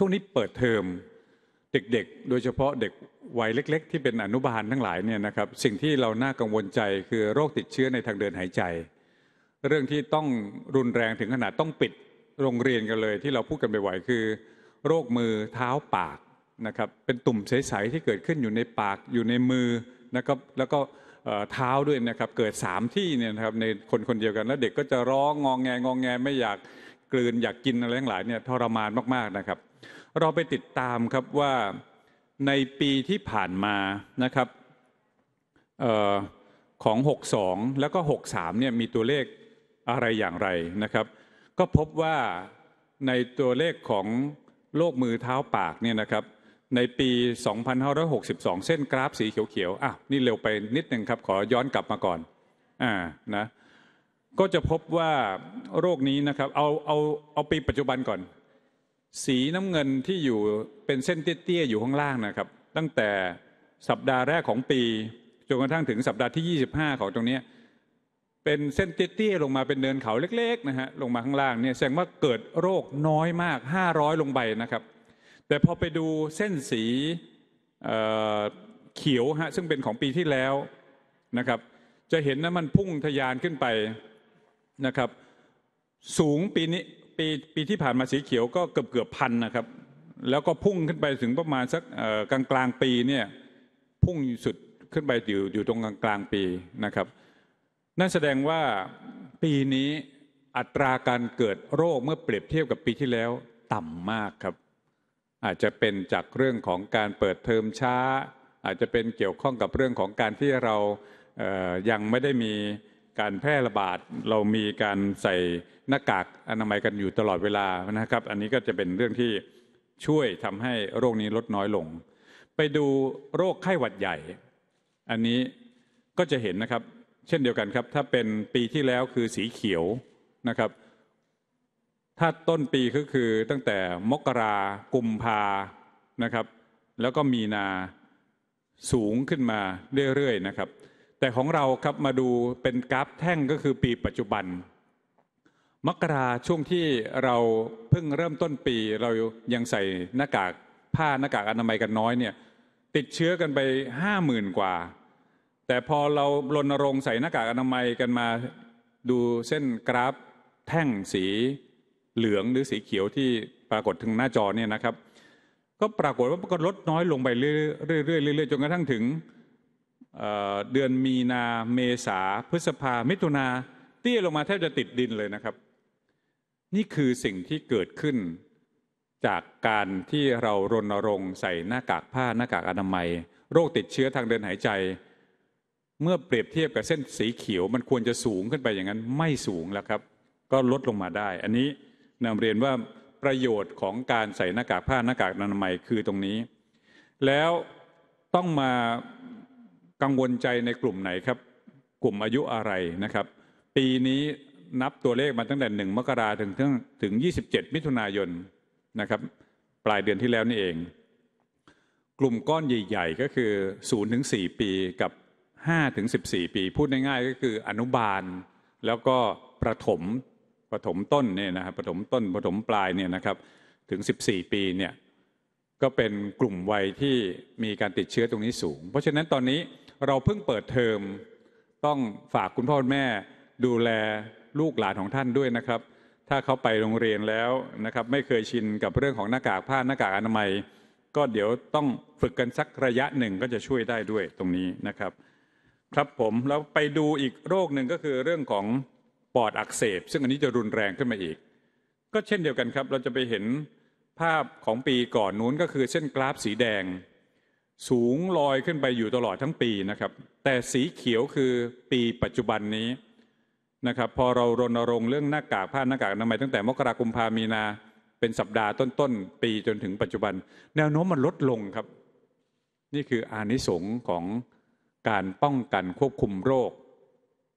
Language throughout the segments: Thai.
ช่วงนี้เปิดเทอมเด็กๆโดยเฉพาะเด็กวัยเล็กๆ ที่เป็นอนุบาลทั้งหลายเนี่ยนะครับสิ่งที่เราน่ากังวลใจคือโรคติดเชื้อในทางเดินหายใจ เรื่องที่ต้องรุนแรงถึงขนาดต้องปิดโรงเรียนกันเลย ที่เราพูดกันไปไหวคือ โรคมือเท้าปากนะครับเป็นตุ่มใสๆที่เกิดขึ้นอยู่ในปาก อยู่ในมือนะครับแล้วก็เท้าด้วยนะครับเกิด3ที่เนี่ยนะครับในคนคนเดียวกันแล้วเด็กก็จะร้องงองแงงองแงไม่อยากกลืนอยากกินอะไรทั้งหลายเนี่ยทรมานมากๆนะครับเราไปติดตามครับว่าในปีที่ผ่านมานะครับออของ62แล้วก็63เนี่ยมีตัวเลขอะไรอย่างไรนะครับ ก็พบว่าในตัวเลขของโรคมือเท้าปากเนี่ยนะครับ ในปี 2562 เส้นกราฟสีเขียวๆอ่ะนี่เร็วไปนิดหนึ่งครับ ขอย้อนกลับมาก่อนอ่า นะก็จะพบว่าโรคนี้นะครับเอาเอาเอาปีปัจจุบันก่อน สีน้ำเงินที่อยู่เป็นเส้นเตี้ยๆอยู่ข้างล่างนะครับ ตั้งแต่สัปดาห์แรกของปี จนกระทั่งถึงสัปดาห์ที่ 25ของตรงนี้เป็นเส้นเตี้ยๆลงมาเป็นเนินเขาเล็กๆนะฮะลงมาข้างล่างเนี่ยแสดงว่าเกิดโรคน้อยมาก500ลงไปนะครับ แต่พอไปดูเส้นสีเเขียวฮะซึ่งเป็นของปีที่แล้วนะครับจะเห็นนะมันพุ่งทะยานขึ้นไปนะครับสูงปีนี้ปีปีที่ผ่านมาสีเขียวก็เกือบเกือบพันนะครับ แล้วก็พุ่งขึ้นไปถึงประมาณสักกลางกลางปีเนี่ยพุ่งสุดขึ้นไปอยู่อยู่ตรงกลางกลางปีนะครับ นั่นแสดงว่าปีนี้อัตราการเกิดโรคเมื่อเปรียบเทียบกับปีที่แล้วต่ำมากครับอาจจะเป็นจากเรื่องของการเปิดเทอมช้า อาจจะเป็นเกี่ยวข้องกับเรื่องของการที่เรายังไม่ได้มีการแพร่ระบาดเรามีการใส่หน้ากากอนามัยกันอยู่ตลอดเวลานะครับ อันนี้ก็จะเป็นเรื่องที่ช่วยทำให้โรคนี้ลดน้อยลง ไปดูโรคไข้หวัดใหญ่ อันนี้ก็จะเห็นนะครับ เช่นเดียวกันครับ ถ้าเป็นปีที่แล้วคือสีเขียวนะครับ ถ้าต้นปีก็คือตั้งแต่มกรากุมภานะครับ แล้วก็มีนาสูงขึ้นมาเรื่อยๆนะครับแต่ของเราครับมาดูเป็นกราฟแท่งก็คือปีปัจจุบัน มกราช่วงที่เราเพิ่งเริ่มต้นปีเรายังใส่หน้ากากผ้าหน้ากากอนามัยกันน้อยเนี่ยติดเชื้อกันไปห้าหมื่นกว่าแต่พอเรารณรงค์ใส่หน้ากากอนามัยกันมาดูเส้นกราฟแท่งสีเหลืองหรือสีเขียวที่ปรากฏถึงหน้าจอเนี่ยนะครับ ก็ปรากฏว่าก็ลดน้อยลงไปเรื่อยๆเรื่อยๆจนกระทั่งถึงเดือนมีนาเมษาพฤษภา มิถุนาเตี้ยลงมาแทบจะติดดินเลยนะครับ นี่คือสิ่งที่เกิดขึ้นจากการที่เรารณรงค์ใส่หน้ากากผ้าหน้ากากอนามัย โรคติดเชื้อทางเดินหายใจ เมื่อเปรียบเทียบกับเส้นสีเขียวมันควรจะสูงขึ้นไปอย่างนั้นไม่สูงแล้วครับ ก็ลดลงมาได้ อันนี้นำเรียนว่าประโยชน์ของการใส่หน้ากากผ้าหน้ากากอนามัยคือตรงนี้ แล้วต้องมากังวลใจในกลุ่มไหนครับ กลุ่มอายุอะไรนะครับ ปีนี้นับตัวเลขมาตั้งแต่หนึ่งมกราถึงถึงถึง 27 มิถุนายนนะครับ ปลายเดือนที่แล้วนี่เอง กลุ่มก้อนใหญ่ๆก็คือ0ถึง4ปีกับ5ถึง14 ปี พูดง่ายๆก็คืออนุบาล แล้วก็ประถมประถมต้นเนี่ยนะครับประถมต้น ประถมปลายเนี่ยนะครับ ถึง 14 ปีเนี่ยก็เป็นกลุ่มวัยที่มีการติดเชื้อตรงนี้สูง เพราะฉะนั้นตอนนี้เราเพิ่งเปิดเทอมต้องฝากคุณพ่อคุณแม่ดูแลลูกหลานของท่านด้วยนะครับ ถ้าเขาไปโรงเรียนแล้วนะครับ ไม่เคยชินกับเรื่องของหน้ากากผ้าหน้ากากอนามัย ก็เดี๋ยวต้องฝึกกันสักระยะหนึ่งก็จะช่วยได้ด้วยตรงนี้นะครับ ครับผมแล้วไปดูอีกโรคหนึ่งก็คือเรื่องของปอดอักเสบ ซึ่งอันนี้จะรุนแรงขึ้นมาอีก ก็เช่นเดียวกันครับ เราจะไปเห็นภาพของปีก่อนนู้นก็คือเส้นกราฟสีแดงสูงลอยขึ้นไปอยู่ตลอดทั้งปีนะครับ แต่สีเขียวคือปีปัจจุบันนี้นะครับ พอเรารณรงค์เรื่องหน้ากากผ้าหน้ากากอนามัยตั้งแต่มกราคมพามีนาเป็นสัปดาห์ต้นๆ ปีจนถึงปัจจุบัน แนวโน้มมันลดลงครับ นี่คืออานิสงส์ของการป้องกันควบคุมโรค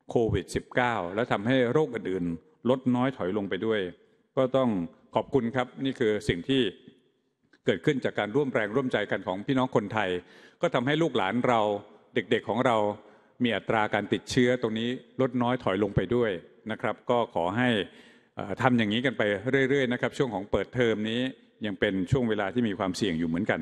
โควิด -19 แล้วทำให้โรคอื่นๆลดน้อยถอยลงไปด้วย ก็ต้องขอบคุณครับนี่คือสิ่งที่เกิดขึ้นจากการร่วมแรง ร่วมใจกันของพี่น้องคนไทย ก็ทำให้ลูกหลานเราเด็กๆของเรามีอัตราการติดเชื้อตรงนี้ลดน้อยถอยลงไปด้วยนะครับ ก็ขอให้ทำอย่างนี้กันไปเรื่อยๆนะครับ ช่วงของเปิดเทอมนี้ยังเป็นช่วงเวลาที่มีความเสี่ยงอยู่เหมือนกัน